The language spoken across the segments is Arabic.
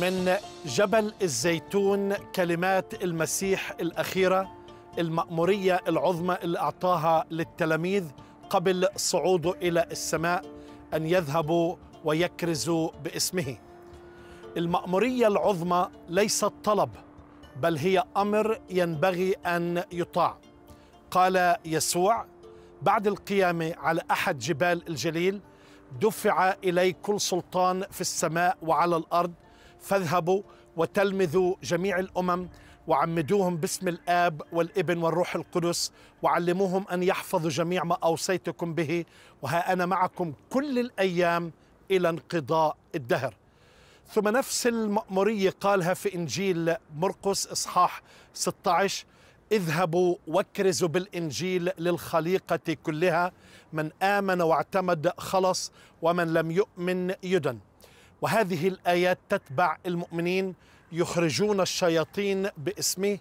من جبل الزيتون كلمات المسيح الأخيرة المأمورية العظمى اللي أعطاها للتلاميذ قبل صعوده إلى السماء أن يذهبوا ويكرزوا باسمه المأمورية العظمى ليست طلب بل هي أمر ينبغي أن يطاع قال يسوع بعد القيامة على أحد جبال الجليل دفع إلي كل سلطان في السماء وعلى الأرض فاذهبوا وتلمذوا جميع الامم وعمدوهم باسم الاب والابن والروح القدس وعلموهم ان يحفظوا جميع ما اوصيتكم به وها انا معكم كل الايام الى انقضاء الدهر. ثم نفس المأمورية قالها في إنجيل مرقس إصحاح 16 اذهبوا واكرزوا بالإنجيل للخليقة كلها من آمن واعتمد خلص ومن لم يؤمن يدن وهذه الايات تتبع المؤمنين يخرجون الشياطين باسمه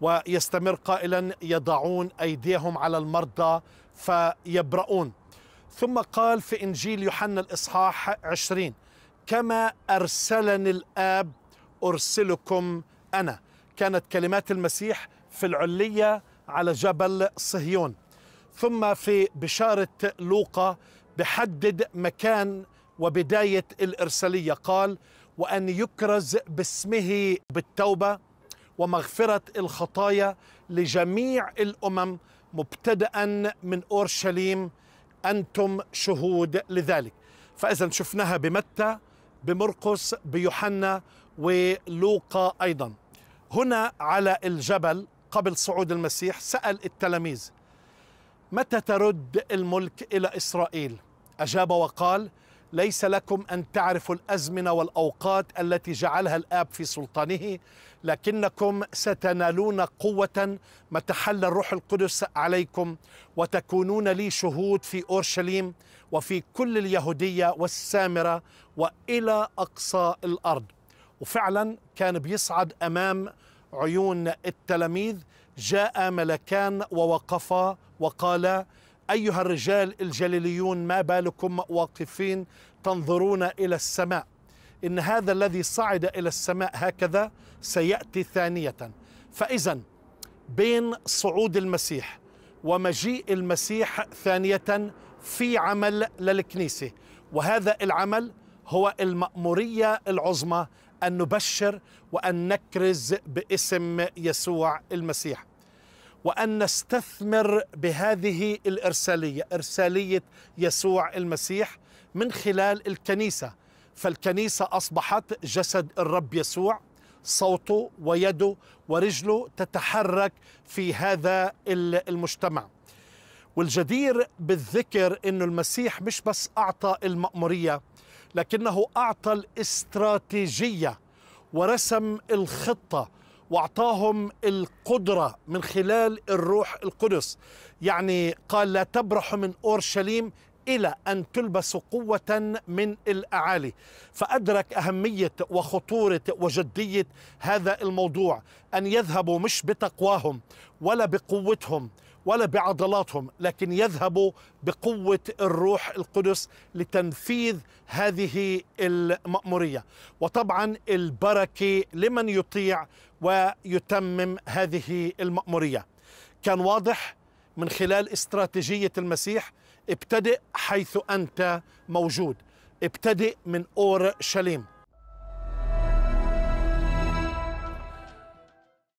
ويستمر قائلا يضعون ايديهم على المرضى فيبرؤون ثم قال في انجيل يوحنا الاصحاح 20 كما ارسلني الاب ارسلكم انا كانت كلمات المسيح في العليه على جبل صهيون ثم في بشاره لوقا بحدد مكان وبداية الإرسالية قال وأن يكرز باسمه بالتوبة ومغفرة الخطايا لجميع الأمم مبتدأ من أورشليم أنتم شهود لذلك فإذا شفناها بمتى بمرقس بيوحنا ولوقا أيضا هنا على الجبل قبل صعود المسيح سأل التلاميذ متى ترد الملك إلى إسرائيل؟ أجاب وقال ليس لكم ان تعرفوا الازمنه والاوقات التي جعلها الاب في سلطانه لكنكم ستنالون قوه متى حل الروح القدس عليكم وتكونون لي شهود في اورشليم وفي كل اليهوديه والسامره والى اقصى الارض وفعلا كان بيصعد امام عيون التلاميذ جاء ملكان ووقفا وقالا أيها الرجال الجليليون ما بالكم واقفين تنظرون إلى السماء إن هذا الذي صعد إلى السماء هكذا سيأتي ثانية فإذا بين صعود المسيح ومجيء المسيح ثانية في عمل للكنيسة وهذا العمل هو المأمورية العظمى أن نبشر وأن نكرز باسم يسوع المسيح وأن نستثمر بهذه الإرسالية إرسالية يسوع المسيح من خلال الكنيسة فالكنيسة أصبحت جسد الرب يسوع صوته ويده ورجله تتحرك في هذا المجتمع والجدير بالذكر أن المسيح مش بس أعطى المأمورية لكنه أعطى الاستراتيجية ورسم الخطة واعطاهم القدره من خلال الروح القدس يعني قال لا تبرح من اورشليم الى ان تلبس قوه من الاعالي فادرك اهميه وخطوره وجديه هذا الموضوع ان يذهبوا مش بتقواهم ولا بقوتهم ولا بعضلاتهم لكن يذهبوا بقوه الروح القدس لتنفيذ هذه الماموريه وطبعا البركه لمن يطيع ويتمم هذه المأمورية كان واضح من خلال استراتيجية المسيح ابتدئ حيث أنت موجود ابتدئ من أور شليم